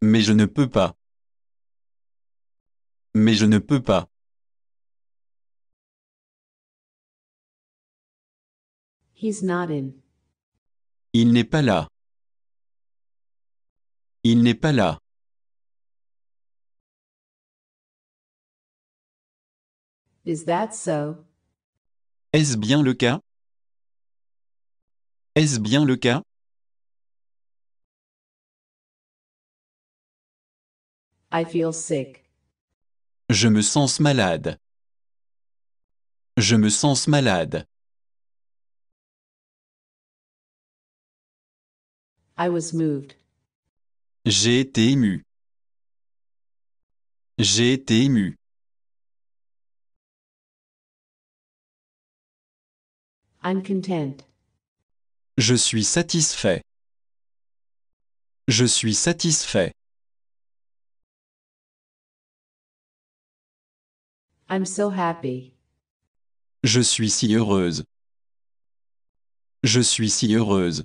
Mais je ne peux pas. Mais je ne peux pas. He's not in. Il n'est pas là. Il n'est pas là. Is that so? Est-ce bien le cas Est-ce bien le cas I feel sick. Je me sens malade. Je me sens malade. I was moved. J'ai été ému. J'ai été ému. I'm content. Je suis satisfait. Je suis satisfait. Je suis si heureuse. Je suis si heureuse.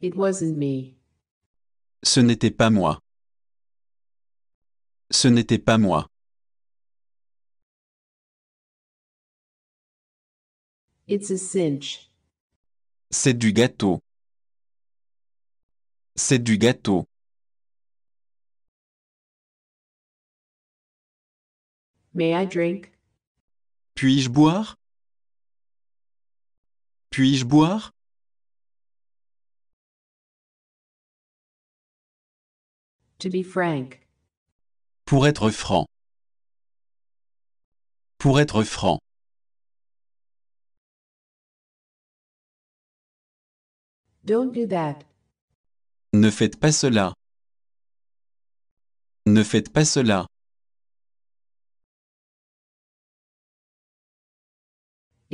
It me. Ce n'était pas moi. Ce n'était pas moi. C'est du gâteau. C'est du gâteau. May I drink? Puis-je boire? Puis-je boire? To be frank. Pour être franc. Pour être franc. Don't do that. Ne faites pas cela. Ne faites pas cela.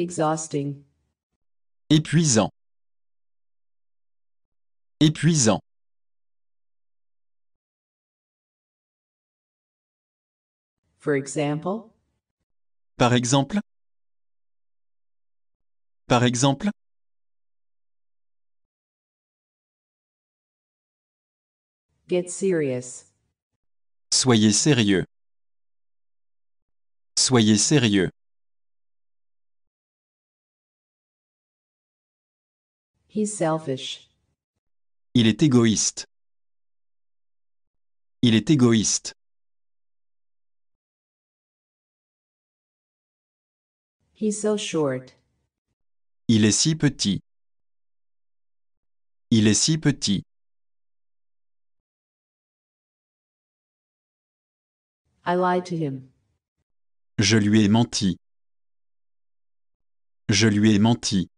Exhausting. Épuisant. Épuisant. For example. Par exemple. Par exemple. Get serious. Soyez sérieux. Soyez sérieux. Il est égoïste. Il est égoïste. He's so short. Il est si petit. Il est si petit. I lied Je lui ai menti. Je lui ai menti.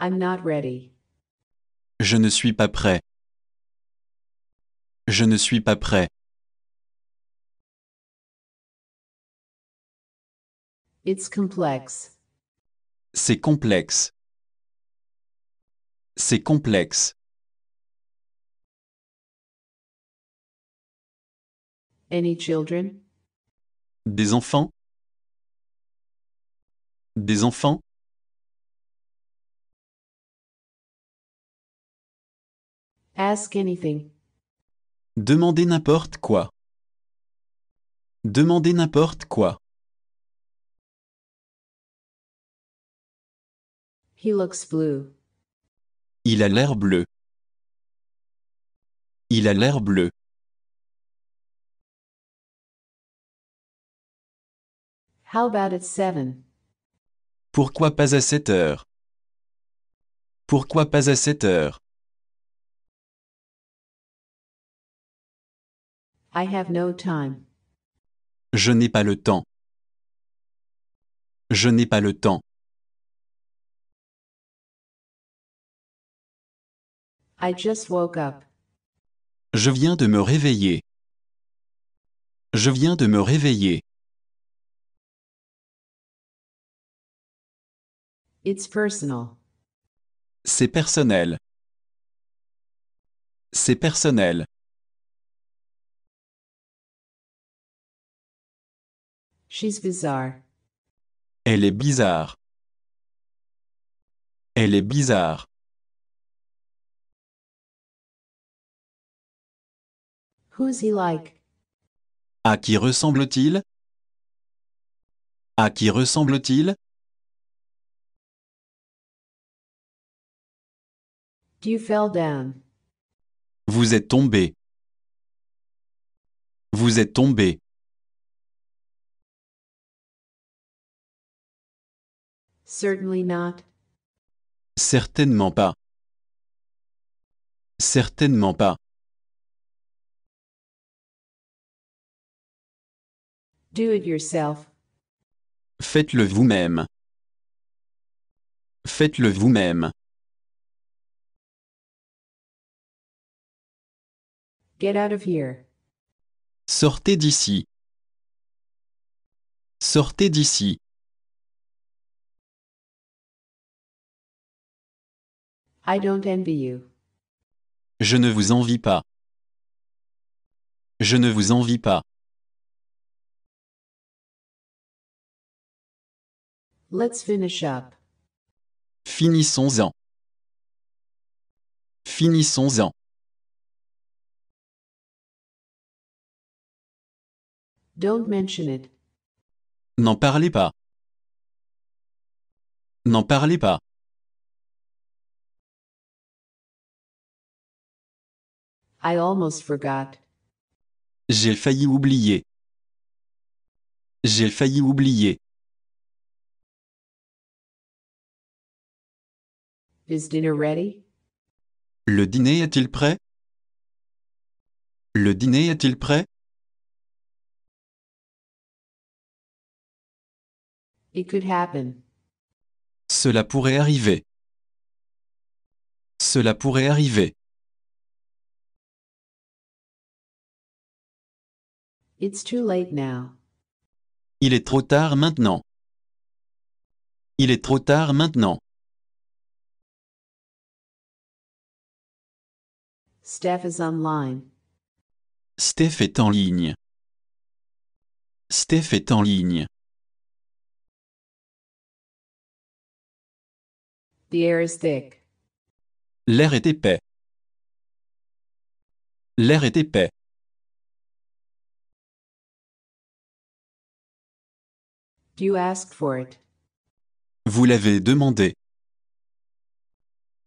Je ne suis pas prêt. Je ne suis pas prêt. It's complex. C'est complexe. C'est complexe. Any children? Des enfants Des enfants Ask anything. Demandez n'importe quoi. Demandez n'importe quoi. He looks blue. Il a l'air bleu. Il a l'air bleu. How about at seven? Pourquoi pas à 7 heures Pourquoi pas à 7 heures I have no time. Je n'ai pas le temps. Je n'ai pas le temps. I just woke up. Je viens de me réveiller. Je viens de me réveiller. It's personal. C'est personnel. C'est personnel. bizarre. Elle est bizarre. Elle est bizarre. Who's he like? À qui ressemble-t-il? À qui ressemble-t-il? You fell down. Vous êtes tombé. Vous êtes tombé. Certainly not. Certainement pas. Certainement pas. Do it yourself. Faites-le vous-même. Faites-le vous-même. Get out of here. Sortez d'ici. Sortez d'ici. Je ne vous envie pas. Je ne vous envie pas. Let's finish up. Finissons-en. Finissons-en. Don't mention it. N'en parlez pas. N'en parlez pas. I almost forgot. J'ai failli oublier. J'ai failli oublier. Is dinner ready? Le dîner est-il prêt? Le dîner est-il prêt? It could happen. Cela pourrait arriver. Cela pourrait arriver. It's too late now. Il est trop tard maintenant. Il est trop tard maintenant. Steph is online. Steph est en ligne. Steph est en ligne. The air is thick. L'air est épais. L'air est épais. Vous l'avez demandé.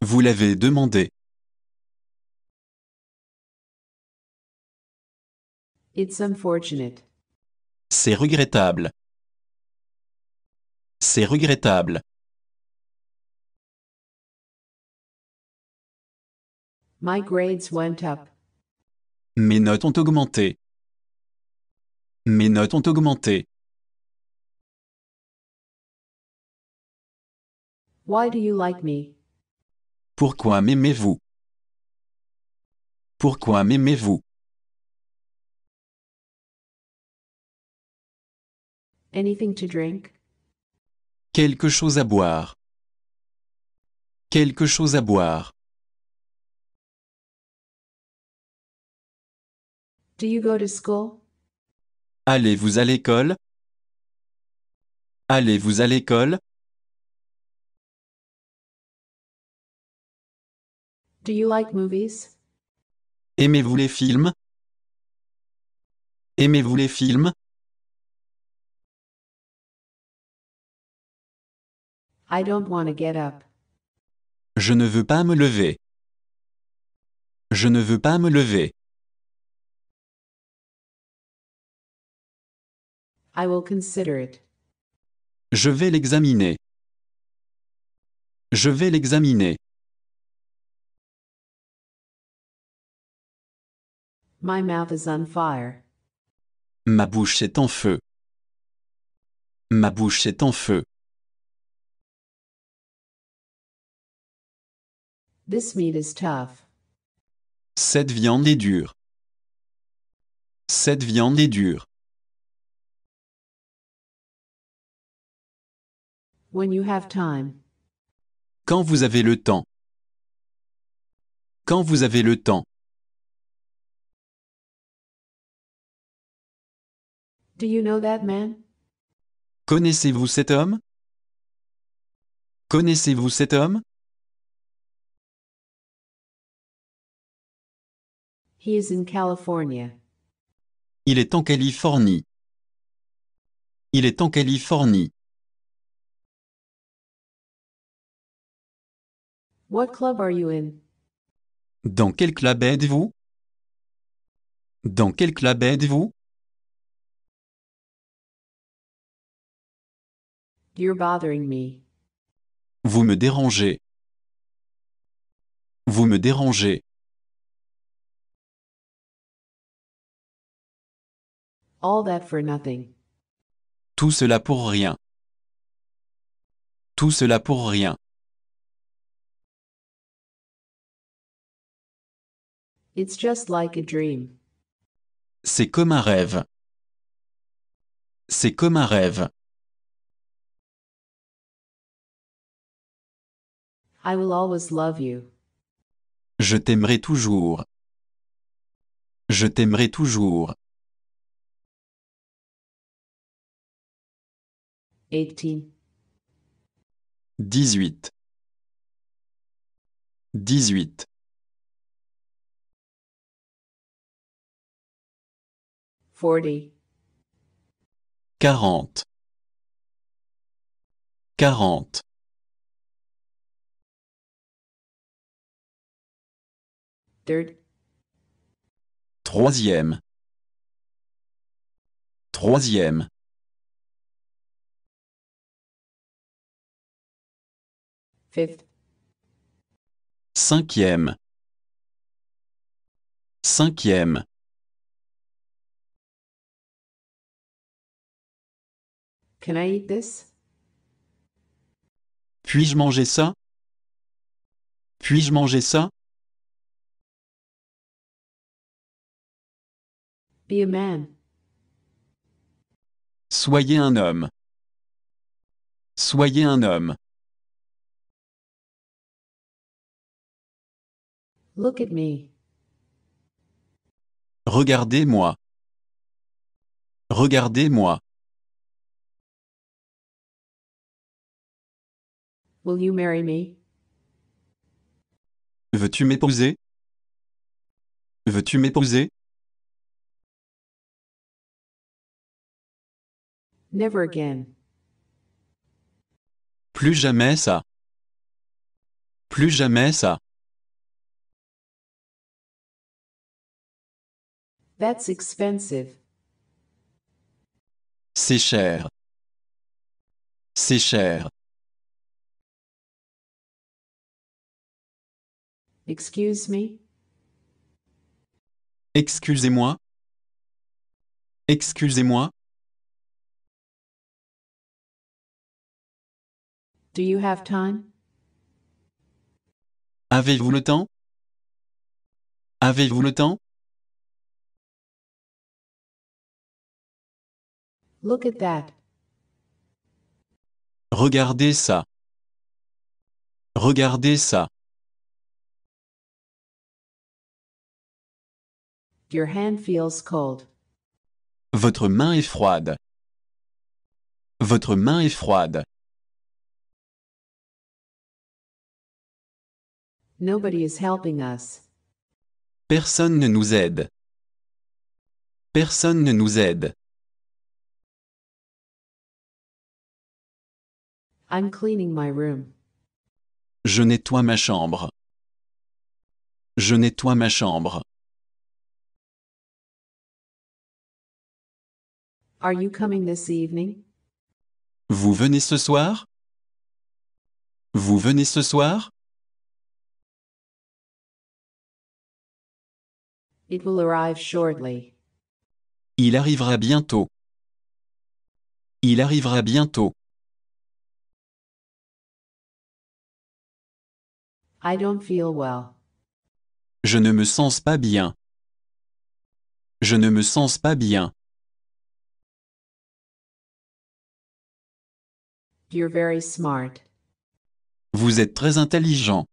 Vous l'avez demandé. It's unfortunate. C'est regrettable. C'est regrettable. My grades went up. Mes notes ont augmenté. Mes notes ont augmenté. Why do you like me? Pourquoi m'aimez-vous? Pourquoi m'aimez-vous? Anything to drink? Quelque chose à boire. Quelque chose à boire. Do you go to school? Allez-vous à l'école? Allez-vous à l'école? Do you like movies? Aimez-vous les films? Aimez-vous les films? I don't want to get up. Je ne veux pas me lever. Je ne veux pas me lever. I will consider it. Je vais l'examiner. Je vais l'examiner. Ma bouche est en feu. Ma bouche est en feu. This meat is tough. Cette viande est dure. Cette viande est dure. When you have time. Quand vous avez le temps. Quand vous avez le temps. Do you know that man? Connaissez-vous cet homme? Connaissez-vous cet homme? He is in California. Il est en Californie. Il est en Californie. What club are you in? Dans quel club êtes-vous? Dans quel club êtes-vous? You're bothering me. Vous me dérangez. Vous me dérangez. All that for nothing. Tout cela pour rien. Tout cela pour rien. It's just like a dream. C'est comme un rêve. C'est comme un rêve. I will always love you. Je t'aimerai toujours. Je t'aimerai toujours. 18 18 18 40 40 40 Troisième. Troisième. Fifth. Cinquième. Cinquième. Can I eat this? Puis-je manger ça? Puis-je manger ça? Soyez un homme. Soyez un homme. Look at me. Regardez-moi. Regardez-moi. Will you marry me? Veux-tu m'épouser? Veux-tu m'épouser? Never again. Plus jamais ça. Plus jamais ça. That's expensive. C'est cher. C'est cher. Excuse me. Excusez-moi. Excusez-moi. Do you have time? Avez-vous le temps? Avez-vous le temps? Look at that. Regardez ça. Regardez ça. Your hand feels cold. Votre main est froide. Votre main est froide. Nobody is helping us. Personne ne nous aide. Personne ne nous aide. I'm cleaning my room. Je nettoie ma chambre. Je nettoie ma chambre. Are you coming this evening? Vous venez ce soir Vous venez ce soir It will arrive shortly. Il arrivera bientôt. Il arrivera bientôt. I don't feel well. Je ne me sens pas bien. Je ne me sens pas bien. You're very smart. Vous êtes très intelligent.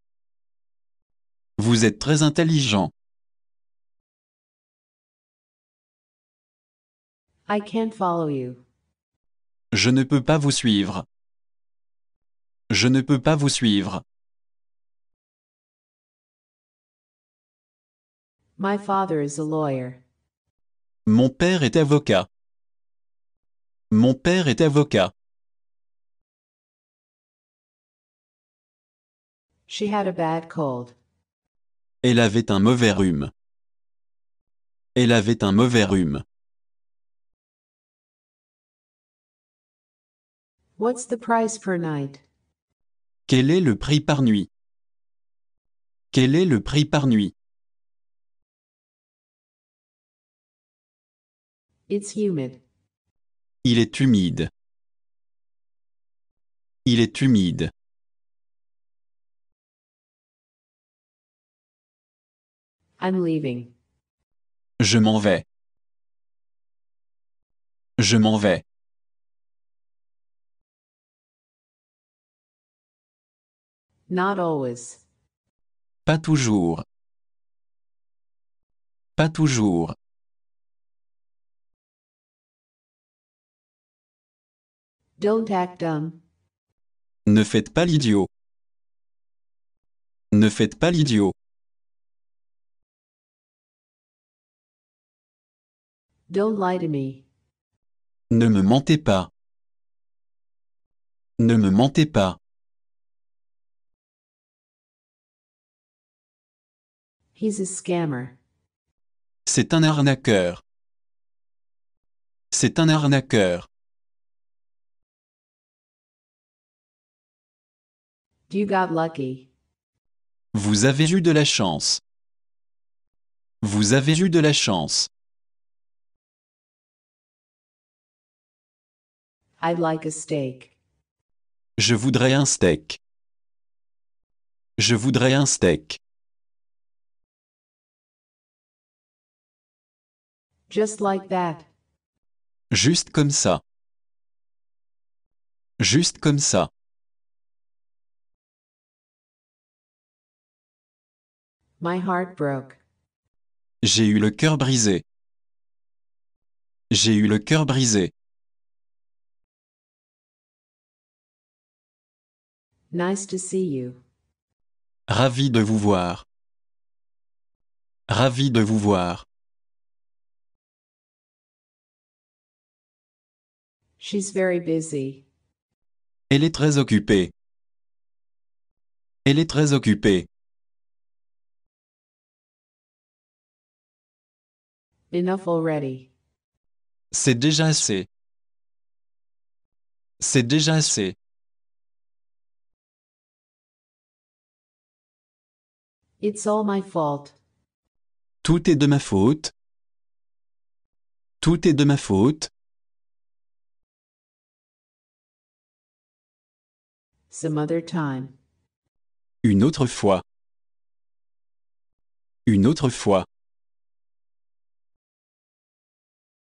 Vous êtes très intelligent. I can't follow you. Je ne peux pas vous suivre. Je ne peux pas vous suivre. My father is a lawyer. Mon père est avocat. Mon père est avocat. She had a bad cold. Elle avait un mauvais rhume. Elle avait un mauvais rhume. What's the price per night? Quel est le prix par nuit? Quel est le prix par nuit? It's humid. Il est humide. Il est humide. I'm leaving. Je m'en vais. Je m'en vais. Not always. Pas toujours. Pas toujours. Don't act dumb. Ne faites pas l'idiot. Ne faites pas l'idiot. Don't lie to me. Ne me mentez pas. Ne me mentez pas. He's a scammer. C'est un arnaqueur. C'est un arnaqueur. You got lucky. Vous avez eu de la chance. Vous avez eu de la chance. I'd like a steak. Je voudrais un steak. Je voudrais un steak. Just like that. Juste comme ça. Juste comme ça. My heart broke. J'ai eu le cœur brisé. J'ai eu le cœur brisé. Nice to see you. Ravi de vous voir. Ravi de vous voir. She's very busy. Elle est très occupée. Elle est très occupée. Enough already. C'est déjà assez. C'est déjà assez. It's all my fault. Tout est de ma faute. Tout est de ma faute. Some other time. Une autre fois. Une autre fois.